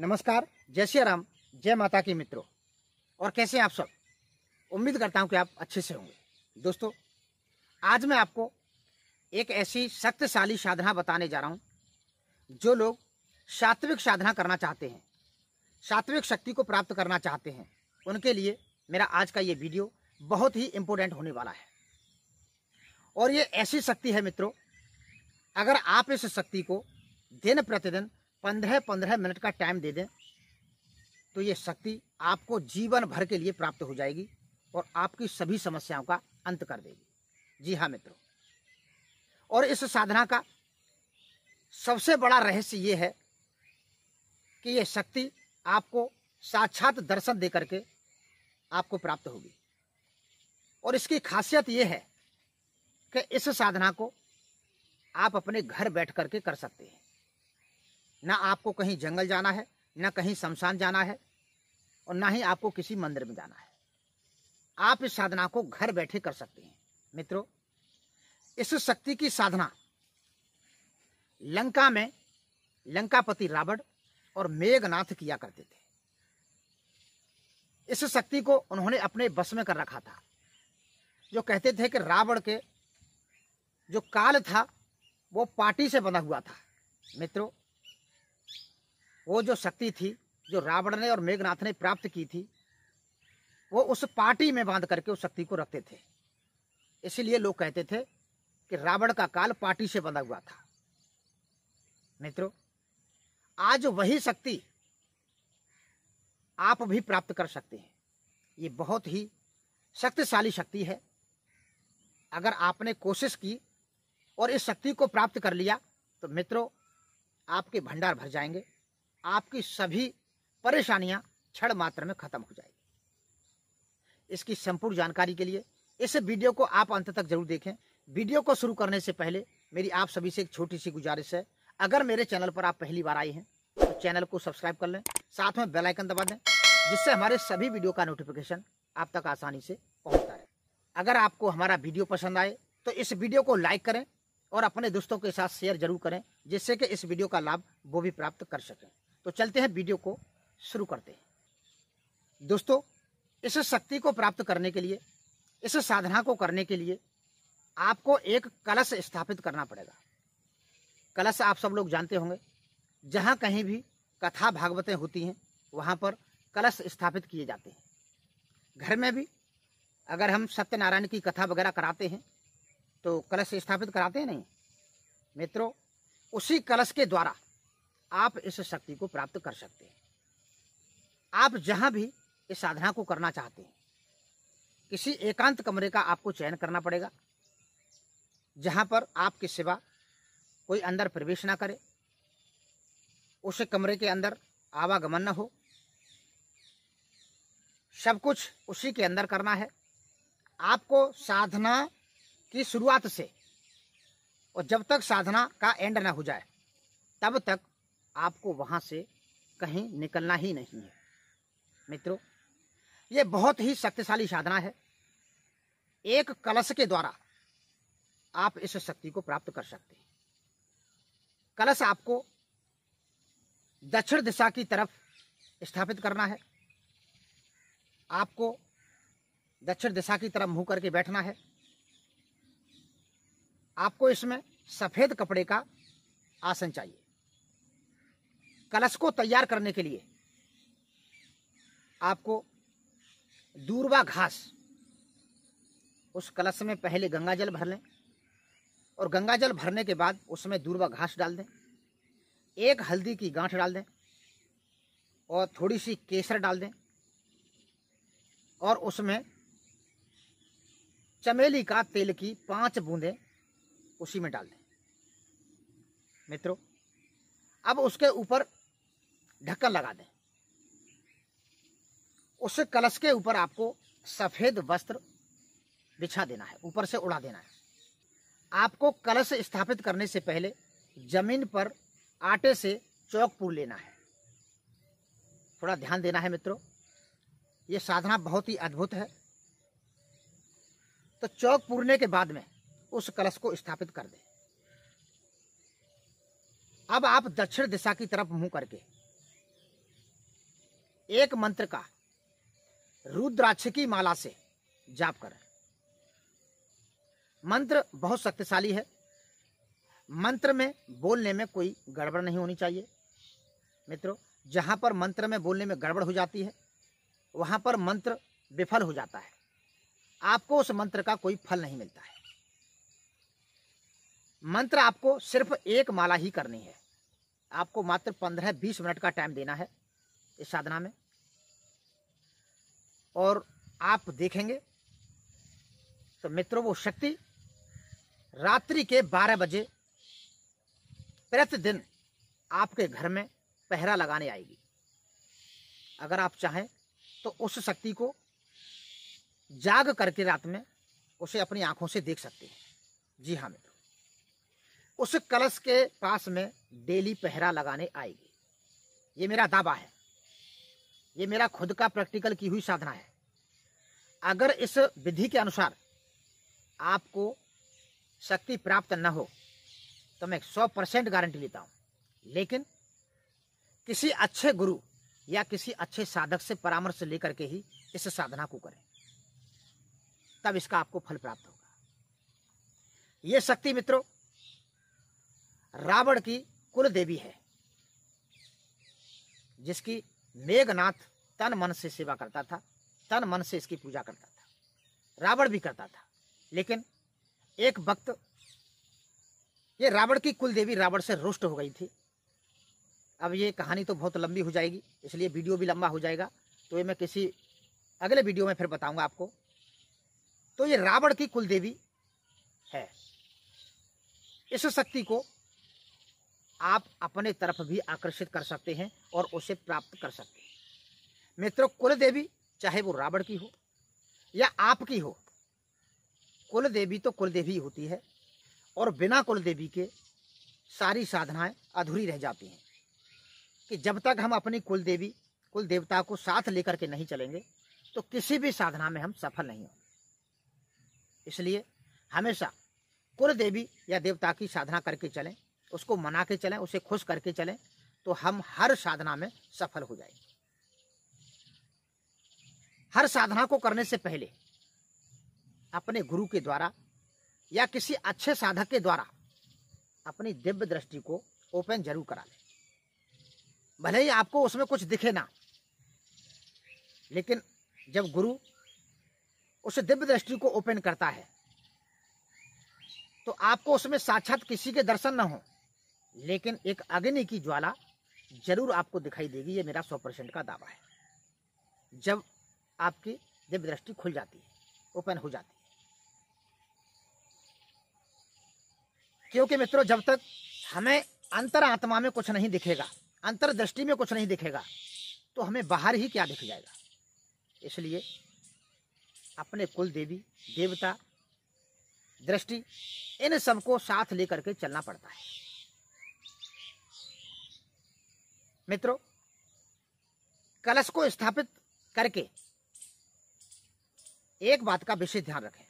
नमस्कार जय श्री राम जय माता की मित्रों और कैसे हैं आप सब उम्मीद करता हूं कि आप अच्छे से होंगे दोस्तों आज मैं आपको एक ऐसी शक्तिशाली साधना बताने जा रहा हूं जो लोग सात्विक साधना करना चाहते हैं सात्विक शक्ति को प्राप्त करना चाहते हैं उनके लिए मेरा आज का ये वीडियो बहुत ही इम्पोर्टेंट होने वाला है और ये ऐसी शक्ति है मित्रों अगर आप इस शक्ति को दिन प्रतिदिन पंद्रह पंद्रह मिनट का टाइम दे दें तो ये शक्ति आपको जीवन भर के लिए प्राप्त हो जाएगी और आपकी सभी समस्याओं का अंत कर देगी जी हाँ मित्रों और इस साधना का सबसे बड़ा रहस्य ये है कि ये शक्ति आपको साक्षात दर्शन दे करके आपको प्राप्त होगी और इसकी खासियत ये है कि इस साधना को आप अपने घर बैठ करके कर सकते हैं ना आपको कहीं जंगल जाना है ना कहीं शमशान जाना है और ना ही आपको किसी मंदिर में जाना है आप इस साधना को घर बैठे कर सकते हैं मित्रों इस शक्ति की साधना लंका में लंकापति रावण और मेघनाथ किया करते थे इस शक्ति को उन्होंने अपने बस में कर रखा था जो कहते थे कि रावण के जो काल था वो पार्टी से बना हुआ था मित्रों वो जो शक्ति थी जो रावण ने और मेघनाथ ने प्राप्त की थी वो उस पार्टी में बांध करके उस शक्ति को रखते थे इसीलिए लोग कहते थे कि रावण का काल पार्टी से बंधा हुआ था मित्रों आज वही शक्ति आप भी प्राप्त कर सकते हैं ये बहुत ही शक्तिशाली शक्ति है अगर आपने कोशिश की और इस शक्ति को प्राप्त कर लिया तो मित्रों आपके भंडार भर जाएंगे आपकी सभी परेशानियां क्षण मात्र में खत्म हो जाएगी इसकी संपूर्ण जानकारी के लिए इस वीडियो को आप अंत तक जरूर देखें वीडियो को शुरू करने से पहले मेरी आप सभी से एक छोटी सी गुजारिश है अगर मेरे चैनल पर आप पहली बार आए हैं तो चैनल को सब्सक्राइब कर लें साथ में बेल आइकन दबा दें जिससे हमारे सभी वीडियो का नोटिफिकेशन आप तक आसानी से पहुंचता है अगर आपको हमारा वीडियो पसंद आए तो इस वीडियो को लाइक करें और अपने दोस्तों के साथ शेयर जरूर करें जिससे कि इस वीडियो का लाभ वो भी प्राप्त कर सकें तो चलते हैं वीडियो को शुरू करते हैं दोस्तों इस शक्ति को प्राप्त करने के लिए इस साधना को करने के लिए आपको एक कलश स्थापित करना पड़ेगा कलश आप सब लोग जानते होंगे जहाँ कहीं भी कथा भागवतें होती हैं वहाँ पर कलश स्थापित किए जाते हैं घर में भी अगर हम सत्यनारायण की कथा वगैरह कराते हैं तो कलश स्थापित कराते हैं नहीं मित्रों उसी कलश के द्वारा आप इस शक्ति को प्राप्त कर सकते हैं आप जहां भी इस साधना को करना चाहते हैं किसी एकांत कमरे का आपको चयन करना पड़ेगा जहां पर आपके सिवा कोई अंदर प्रवेश ना करे उस कमरे के अंदर आवागमन न हो सब कुछ उसी के अंदर करना है आपको साधना की शुरुआत से और जब तक साधना का एंड ना हो जाए तब तक आपको वहाँ से कहीं निकलना ही नहीं है मित्रों ये बहुत ही शक्तिशाली साधना है एक कलश के द्वारा आप इस शक्ति को प्राप्त कर सकते हैं कलश आपको दक्षिण दिशा की तरफ स्थापित करना है आपको दक्षिण दिशा की तरफ मुंह करके बैठना है आपको इसमें सफ़ेद कपड़े का आसन चाहिए कलश को तैयार करने के लिए आपको दूरवा घास उस कलश में पहले गंगा जल भर लें और गंगा जल भरने के बाद उसमें दूरवा घास डाल दें एक हल्दी की गांठ डाल दें और थोड़ी सी केसर डाल दें और उसमें चमेली का तेल की पांच बूंदें उसी में डाल दें मित्रों अब उसके ऊपर ढक्कन लगा दें उस कलश के ऊपर आपको सफ़ेद वस्त्र बिछा देना है ऊपर से उड़ा देना है आपको कलश स्थापित करने से पहले जमीन पर आटे से चौक पूर लेना है थोड़ा ध्यान देना है मित्रों ये साधना बहुत ही अद्भुत है तो चौक पूरने के बाद में उस कलश को स्थापित कर दें अब आप दक्षिण दिशा की तरफ मुंह करके एक मंत्र का रुद्राक्ष की माला से जाप करें मंत्र बहुत शक्तिशाली है मंत्र में बोलने में कोई गड़बड़ नहीं होनी चाहिए मित्रों जहां पर मंत्र में बोलने में गड़बड़ हो जाती है वहां पर मंत्र विफल हो जाता है आपको उस मंत्र का कोई फल नहीं मिलता है मंत्र आपको सिर्फ एक माला ही करनी है आपको मात्र पंद्रह बीस मिनट का टाइम देना है इस साधना में और आप देखेंगे तो मित्रों वो शक्ति रात्रि के 12 बजे प्रतिदिन आपके घर में पहरा लगाने आएगी अगर आप चाहें तो उस शक्ति को जाग करके रात में उसे अपनी आंखों से देख सकते हैं जी हाँ मित्रों उस कलश के पास में डेली पहरा लगाने आएगी ये मेरा दावा है ये मेरा खुद का प्रैक्टिकल की हुई साधना है अगर इस विधि के अनुसार आपको शक्ति प्राप्त न हो तो मैं सौ परसेंट गारंटी लेता हूँ लेकिन किसी अच्छे गुरु या किसी अच्छे साधक से परामर्श लेकर के ही इस साधना को करें तब इसका आपको फल प्राप्त होगा ये शक्ति मित्रों रावण की कुल देवी है जिसकी मेघनाथ तन मन से सेवा करता था तन मन से इसकी पूजा करता था रावण भी करता था लेकिन एक वक्त ये रावण की कुल देवी रावण से रुष्ट हो गई थी अब ये कहानी तो बहुत लंबी हो जाएगी इसलिए वीडियो भी लंबा हो जाएगा तो ये मैं किसी अगले वीडियो में फिर बताऊंगा आपको तो ये रावण की कुल देवी है इस शक्ति को आप अपने तरफ भी आकर्षित कर सकते हैं और उसे प्राप्त कर सकते हैं मित्रों कुल देवी चाहे वो रावण की हो या आपकी हो कुल देवी तो कुल देवी होती है और बिना कुल देवी के सारी साधनाएं अधूरी रह जाती हैं कि जब तक हम अपनी कुल देवी कुल देवता को साथ लेकर के नहीं चलेंगे तो किसी भी साधना में हम सफल नहीं होंगे इसलिए हमेशा कुल देवी या देवता की साधना करके चलें उसको मना के चलें उसे खुश करके चलें तो हम हर साधना में सफल हो जाएंगे हर साधना को करने से पहले अपने गुरु के द्वारा या किसी अच्छे साधक के द्वारा अपनी दिव्य दृष्टि को ओपन जरूर करा लें भले ही आपको उसमें कुछ दिखे ना लेकिन जब गुरु उस दिव्य दृष्टि को ओपन करता है तो आपको उसमें साक्षात किसी के दर्शन न हो लेकिन एक अग्नि की ज्वाला जरूर आपको दिखाई देगी ये मेरा सौ परसेंट का दावा है जब आपकी दिव्य दृष्टि खुल जाती है ओपन हो जाती है क्योंकि मित्रों जब तक हमें अंतर आत्मा में कुछ नहीं दिखेगा अंतर दृष्टि में कुछ नहीं दिखेगा तो हमें बाहर ही क्या दिख जाएगा इसलिए अपने कुल देवी देवता दृष्टि इन सबको साथ लेकर के चलना पड़ता है मित्रों कलश को स्थापित करके एक बात का विशेष ध्यान रखें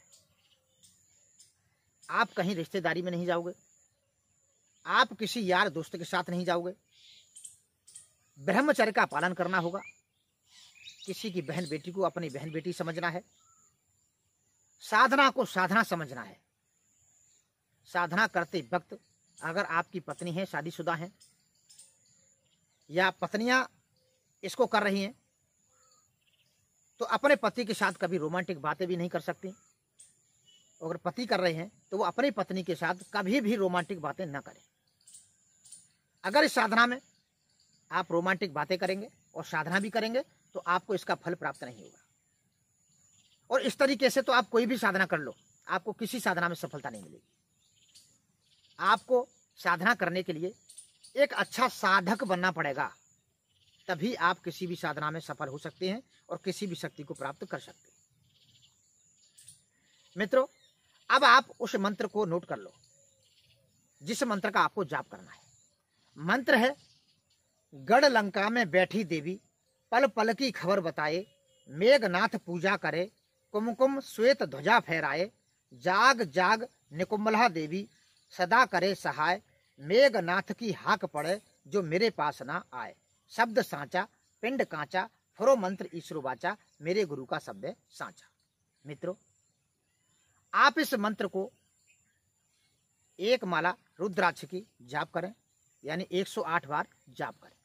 आप कहीं रिश्तेदारी में नहीं जाओगे आप किसी यार दोस्त के साथ नहीं जाओगे ब्रह्मचर्य का पालन करना होगा किसी की बहन बेटी को अपनी बहन बेटी समझना है साधना को साधना समझना है साधना करते वक्त अगर आपकी पत्नी है शादीशुदा है या पत्नियां इसको कर रही हैं तो अपने पति के साथ कभी रोमांटिक बातें भी नहीं कर सकती अगर पति कर रहे हैं तो वो अपनी पत्नी के साथ कभी भी रोमांटिक बातें ना करें अगर इस साधना में आप रोमांटिक बातें करेंगे और साधना भी करेंगे तो आपको इसका फल प्राप्त नहीं होगा और इस तरीके से तो आप कोई भी साधना कर लो आपको किसी साधना में सफलता नहीं मिलेगी आपको साधना करने के लिए एक अच्छा साधक बनना पड़ेगा तभी आप किसी भी साधना में सफल हो सकते हैं और किसी भी शक्ति को प्राप्त कर सकते हैं मित्रों अब आप उस मंत्र को नोट कर लो जिस मंत्र का आपको जाप करना है मंत्र है गढ़ लंका में बैठी देवी पल पल की खबर बताए मेघनाथ पूजा करे कुमकुम श्वेत ध्वजा फहराए जाग जाग निकुम्बला देवी सदा करे सहाय मेघनाथ की हाक पड़े जो मेरे पास ना आए शब्द सांचा पिंड कांचा फरो मंत्र ईश्वर वाचा मेरे गुरु का शब्द है सांचा मित्रों आप इस मंत्र को एक माला रुद्राक्ष की जाप करें यानी 108 बार जाप करें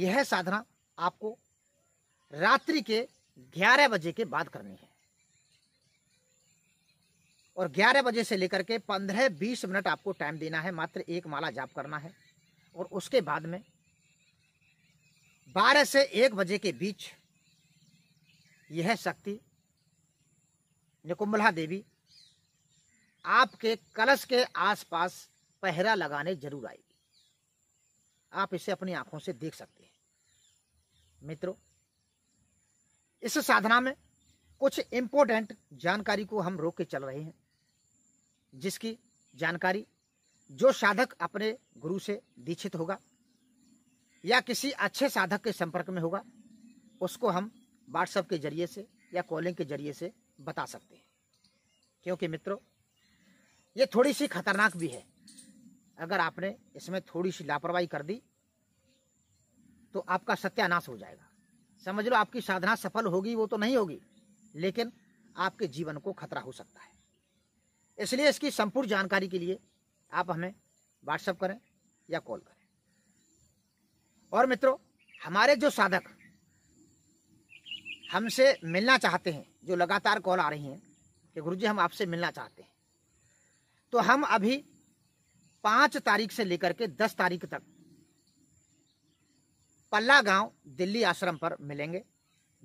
यह साधना आपको रात्रि के ग्यारह बजे के बाद करनी है और 11 बजे से लेकर के 15-20 मिनट आपको टाइम देना है मात्र एक माला जाप करना है और उसके बाद में 12 से 1 बजे के बीच यह शक्ति निकुम्भला देवी आपके कलश के आसपास पहरा लगाने जरूर आएगी आप इसे अपनी आंखों से देख सकते हैं मित्रों इस साधना में कुछ इंपॉर्टेंट जानकारी को हम रोक के चल रहे हैं जिसकी जानकारी जो साधक अपने गुरु से दीक्षित होगा या किसी अच्छे साधक के संपर्क में होगा उसको हम व्हाट्सएप के जरिए से या कॉलिंग के जरिए से बता सकते हैं क्योंकि मित्रों ये थोड़ी सी खतरनाक भी है अगर आपने इसमें थोड़ी सी लापरवाही कर दी तो आपका सत्यानाश हो जाएगा समझ लो आपकी साधना सफल होगी वो तो नहीं होगी लेकिन आपके जीवन को खतरा हो सकता है इसलिए इसकी संपूर्ण जानकारी के लिए आप हमें व्हाट्सअप करें या कॉल करें और मित्रों हमारे जो साधक हमसे मिलना चाहते हैं जो लगातार कॉल आ रही हैं कि गुरु जी हम आपसे मिलना चाहते हैं तो हम अभी पाँच तारीख से लेकर के दस तारीख तक पल्ला गांव दिल्ली आश्रम पर मिलेंगे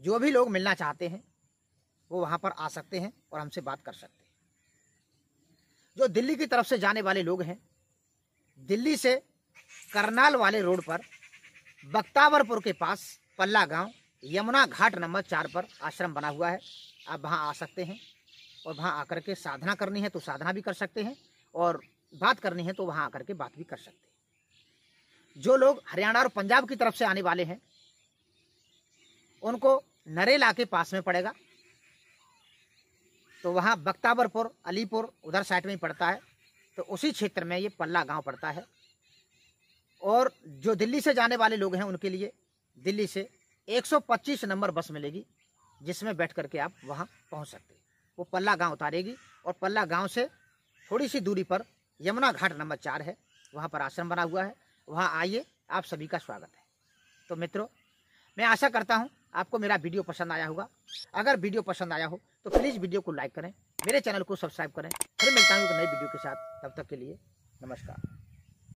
जो भी लोग मिलना चाहते हैं वो वहाँ पर आ सकते हैं और हमसे बात कर सकते हैं जो दिल्ली की तरफ से जाने वाले लोग हैं दिल्ली से करनाल वाले रोड पर बख्तावरपुर के पास पल्ला गांव यमुना घाट नंबर चार पर आश्रम बना हुआ है आप वहाँ आ सकते हैं और वहाँ आकर के साधना करनी है तो साधना भी कर सकते हैं और बात करनी है तो वहाँ आकर के बात भी कर सकते हैं जो लोग हरियाणा और पंजाब की तरफ से आने वाले हैं उनको नरेला के पास में पड़ेगा तो वहाँ बख्तावरपुर अलीपुर उधर साइड में ही पड़ता है तो उसी क्षेत्र में ये पल्ला गांव पड़ता है और जो दिल्ली से जाने वाले लोग हैं उनके लिए दिल्ली से 125 नंबर बस मिलेगी जिसमें बैठ करके आप वहाँ पहुँच सकते हैं वो पल्ला गांव उतारेगी और पल्ला गांव से थोड़ी सी दूरी पर यमुना घाट नंबर चार है वहाँ पर आश्रम बना हुआ है वहाँ आइए आप सभी का स्वागत है तो मित्रों मैं आशा करता हूँ आपको मेरा वीडियो पसंद आया होगा अगर वीडियो पसंद आया हो तो प्लीज़ वीडियो को लाइक करें मेरे चैनल को सब्सक्राइब करें फिर मिलता हूँ एक नई वीडियो के साथ तब तक के लिए नमस्कार